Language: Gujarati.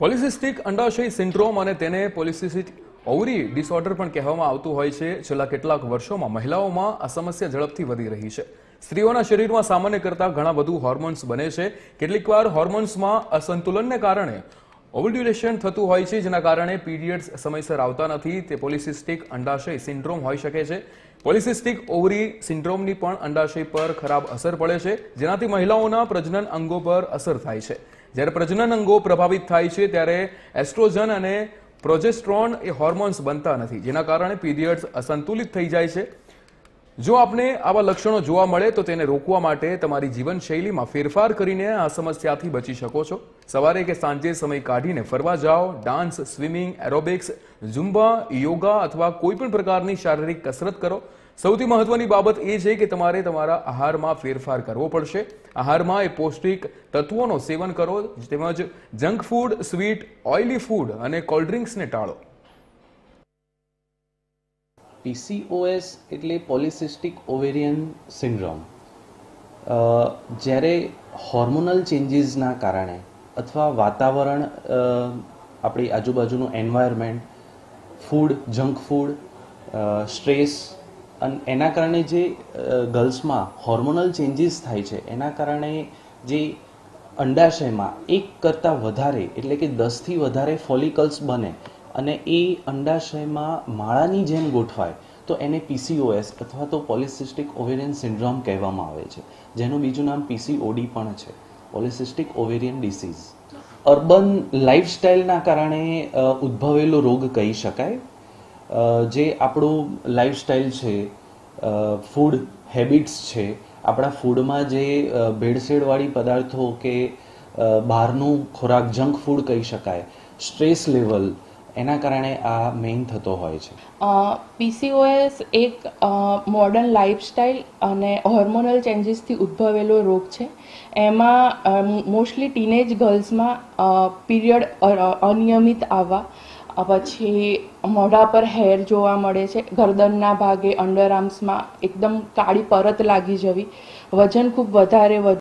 પોલિસિસ્ટિક અંડાશય સિન્ડ્રોમ અને તેને પોલિસિસ્ટિક ઓવરી ડિસઓર્ડર પણ કહેવામાં આવતું હોય છે છેલ્લા કેટલાક વર્ષોમાં મહિલાઓમાં આ સમસ્યા ઝડપથી વધી રહી છે સ્ત્રીઓના શરીરમાં સામાન્ય કરતા ઘણા વધુ હોર્મોન્સ બને છે કેટલીકવાર હોર્મોન્સમાં અસંતુલનને કારણે ઓવરડ્યુરેશન થતું હોય છે જેના કારણે પીરિયડ્સ સમયસર આવતા નથી તે પોલિસિસ્ટિક અંડાશય સિન્ડ્રોમ હોઈ શકે છે પોલિસિસ્ટિક ઓવરી સિન્ડ્રોમની પણ અંડાશય પર ખરાબ અસર પડે છે જેનાથી મહિલાઓના પ્રજનન અંગો પર અસર થાય છે જ્યારે પ્રજનન અંગો પ્રભાવિત થાય છે ત્યારે એસ્ટ્રોજન અને પ્રોજેસ્ટ્રોન એ હોર્મોન્સ બનતા નથી જેના કારણે પીરિયડ્સ અસંતુલિત થઈ જાય છે જો આપને આવા લક્ષણો જોવા મળે તો તેને રોકવા માટે તમારી જીવનશૈલીમાં ફેરફાર કરીને આ સમસ્યાથી બચી શકો છો સવારે કે સાંજે સમય કાઢીને ફરવા જાઓ dance swimming aerobics Zumba yoga અથવા કોઈપણ પ્રકારની શારીરિક કસરત કરો સૌથી મહત્વની બાબત એ છે કે તમારે તમારા આહારમાં ફેરફાર કરવો પડશે આહારમાં એ પૌષ્ટિક તત્વોનો સેવન કરો તેમજ junk food sweet oily food અને કોલ્ડ ડ્રિંક્સને ટાળો પીસીઓએસ એટલે પોલિસિસ્ટિક ઓવેરિયન સિન્ડ્રોમ જ્યારે હોર્મોનલ ચેન્જીસના કારણે અથવા વાતાવરણ આપણી આજુબાજુનું environment food junk food stress અને એના કારણે જે ગર્લ્સમાં હોર્મોનલ ચેન્જીસ થાય છે એના કારણે જે અંડાશયમાં એક કરતાં વધારે એટલે કે દસથી વધારે ફોલિકલ્સ બને અને એ અંડાશયમાં માળાની જેમ ગોઠવાય તો એને પીસીઓએસ અથવા તો પોલિસિસ્ટિક ઓવેરિયન સિન્ડ્રોમ કહેવામાં આવે છે જેનું બીજું નામ પીસીઓડી પણ છે પોલિસિસ્ટિક ઓવેરિયન ડિસીઝ અર્બન લાઇફસ્ટાઇલના કારણે ઉદ્ભવેલો રોગ કહી શકાય જે આપણું લાઇફસ્ટાઇલ છે ફૂડ હેબિટ્સ છે આપણા ફૂડમાં જે ભેળસેળવાળી પદાર્થો કે બહારનું ખોરાક જંક ફૂડ કહી શકાય સ્ટ્રેસ લેવલ એના કારણે આ મેઇન થતો હોય છે પીસીઓએસ એક મોડર્ન લાઇફસ્ટાઇલ અને હોર્મોનલ ચેન્જીસથી ઉદ્ભવેલો રોગ છે એમાં મોસ્ટલી ટીનેજ ગર્લ્સમાં પીરિયડ અનિયમિત આવવા પછી મોઢા પર હેર જોવા મળે છે ગરદનના ભાગે અંડર આર્મ્સમાં એકદમ કાળી પરત લાગી જવી વજન ખૂબ વધારે વધુ